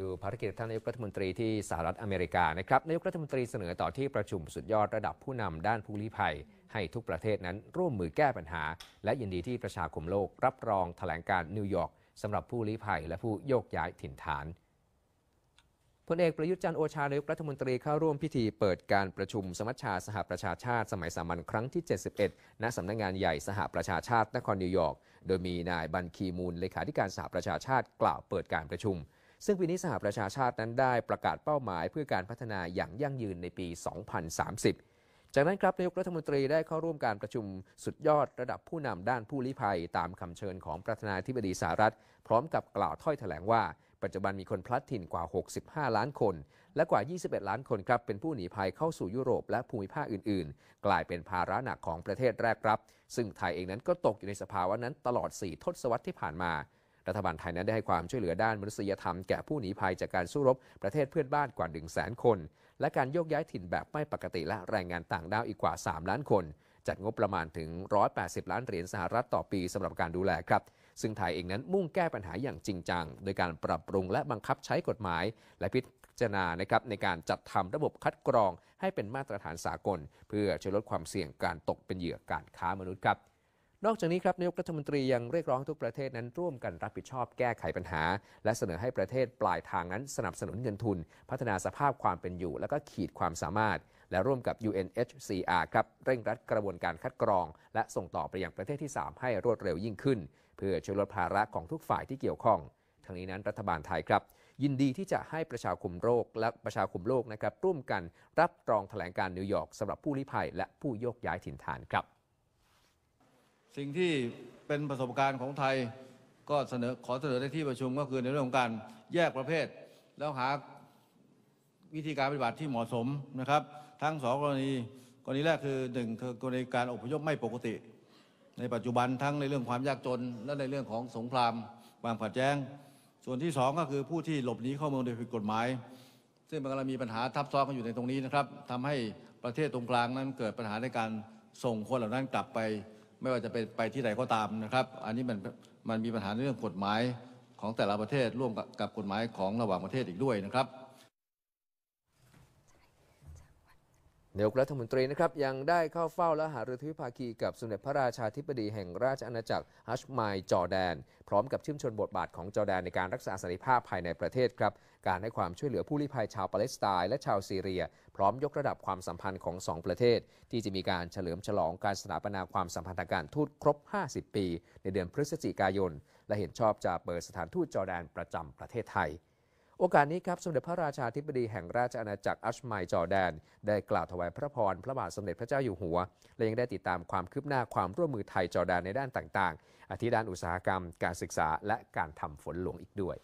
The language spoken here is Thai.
ดูภารกิจท่านนายกรัฐมนตรีที่สหรัฐอเมริกานะครับนายกรัฐมนตรีเสนอต่อที่ประชุมสุดยอดระดับผู้นำด้านผู้ลี้ภัย ให้ทุกประเทศนั้นร่วมมือแก้ปัญหา และยินดีที่ประชาคมโลกรับรองถแถลงการนิวยอร์กสำหรับผู้ลี้ภัยและผู้โยกย้ายถิ่นฐานพลเอกประยุทธ์จันโอชานายกรัฐมนตรีเข้าร่วมพิธีเปิดการประชุม สมัชชาสหประชาชาติ สมัยสามัญครั้งที่ 71ณสำนักงงานใหญ่สหประชาชาตินครนิวยอร์กโดยมีนายบันคีมูลเลขาธิการสหประชาชาติ กล่าวเปิดการประชุมซึ่งปีนี้สหประชาชาตินั้นได้ประกาศเป้าหมายเพื่อการพัฒนาอย่างยั่งยืนในปี 2030 จากนั้นครับนายกรัฐมนตรีได้เข้าร่วมการประชุมสุดยอดระดับผู้นำด้านผู้ลี้ภัยตามคำเชิญของประธานาธิบดีสหรัฐ พร้อมกับกล่าวถ้อยแถลงว่าปัจจุบันมีคนพลัดถิ่นกว่า 65 ล้านคนและกว่า 21 ล้านคนครับเป็นผู้หนีภัยเข้าสู่ยุโรปและภูมิภาคอื่น ๆ กลายเป็นภาระหนักของประเทศแรกครับ ซึ่งไทยเองนั้นก็ตกอยู่ในสภาวะนั้นตลอด4ทศวรรษที่ผ่านมารัฐบาลไทยนั้นได้ให้ความช่วยเหลือด้านมนุษยธรรมแก่ผู้หนีภัยจากการสู้รบประเทศเพื่อนบ้านกว่า 1 0 0 0 0 0คน และการโยกย้ายถิ่นแบบไม่ปกติและแรงงานต่างด้าวอีกกว่า 3 ล้านคน จัดงบประมาณถึง 180 ล้านเหรียญสหรัฐต่อปีสำหรับการดูแลครับ ซึ่งไทยเองนั้นมุ่งแก้ปัญหาอย่างจริงจัง โดยการปรับปรุงและบังคับใช้กฎหมาย และพิจารณานะครับในการจัดทำระบบคัดกรอง ให้เป็นมาตรฐานสากล เพื่อช่วยลดความเสี่ยงการตกเป็นเหยื่อการค้ามนุษย์ครับนอกจากนี้ครับนายกรัฐมนตรียังเรียกร้องทุกประเทศนั้นร่วมกันรับผิดชอบแก้ไขปัญหา และเสนอให้ประเทศปลายทางนั้นสนับสนุนเงินทุน พัฒนาสภาพความเป็นอยู่และก็ขีดความสามารถและร่วมกับ UNHCR ครับเร่งรัดกระบวนการคัดกรอง และส่งต่อไปยังประเทศที่ 3 ให้รวดเร็วยิ่งขึ้น เพื่อช่วยลดภาระของทุกฝ่ายที่เกี่ยวข้อง ทั้งนี้นั้นรัฐบาลไทยครับ ยินดีที่จะให้ประชาคมโลกและประชาคมโลกนะครับร่วมกันรับรองแถลงการนิวยอร์กสำหรับผู้ลี้ภัยและผู้โยกย้ายถิ่นฐานครับสิ่งที่เป็นประสบการณ์ของไทย ก็เสนอขอเสนอในที่ประชุมก็คือในเรื่องของการแยกประเภท แล้วหาวิธีการปฏิบัติที่เหมาะสมนะครับ ทั้งสองกรณีกรณีแรกคือหนึ่งคือกรณีการอพยพไม่ปกติ ในปัจจุบันทั้งในเรื่องความยากจน และในเรื่องของสงครามความขัดแย้ง ส่วนที่สองก็คือผู้ที่หลบหนีเข้าเมืองโดยผิดกฎหมายซึ่งมันกำลังมีปัญหาทับซ้อนกันอยู่ในตรงนี้นะครับทำให้ประเทศตรงกลางนั้นเกิดปัญหาในการส่งคนเหล่านั้นกลับไปไม่ว่าจะเป็นไปที่ไหนก็ตามนะครับ อันนี้มันมันมีปัญหาเรื่องกฎหมายของแต่ละประเทศร่วมกับกฎหมายของระหว่างประเทศอีกด้วยนะครับนายกรัฐมนตรีนะครับยังได้เข้าเฝ้าและหารือทวิภาคีกับสมเด็จพระราชาธิบดีแห่งราชอาณาจักรฮัชไมจอแดนพร้อมกับชื่นชมบทบาทของจอแดนในการรักษาสันติภาพภายในประเทศครับ การให้ความช่วยเหลือผู้ลี้ภัยชาวปาเลสไตน์และชาวซีเรีย พร้อมยกระดับความสัมพันธ์ของ2ประเทศที่จะมีการเฉลิมฉลองการสถาปนาความสัมพันธ์ทางการทูตครบ 50 ปี ในเดือนพฤศจิกายน และเห็นชอบจะเปิดสถานทูตจอแดนประจำประเทศไทยโอกาสนี้ครับสมเด็จพระราชาธิบดีแห่งราชอาณาจักรอัชมัยจอแดน ได้กล่าวถวายพระพรพระบาทสมเด็จพระเจ้าอยู่หัว และยังได้ติดตามความคืบหน้าความร่วมมือไทยจอแดนในด้านต่างๆอาทิด้านอุตสาหกรรมการศึกษาและการทำฝนหลวงอีกด้วย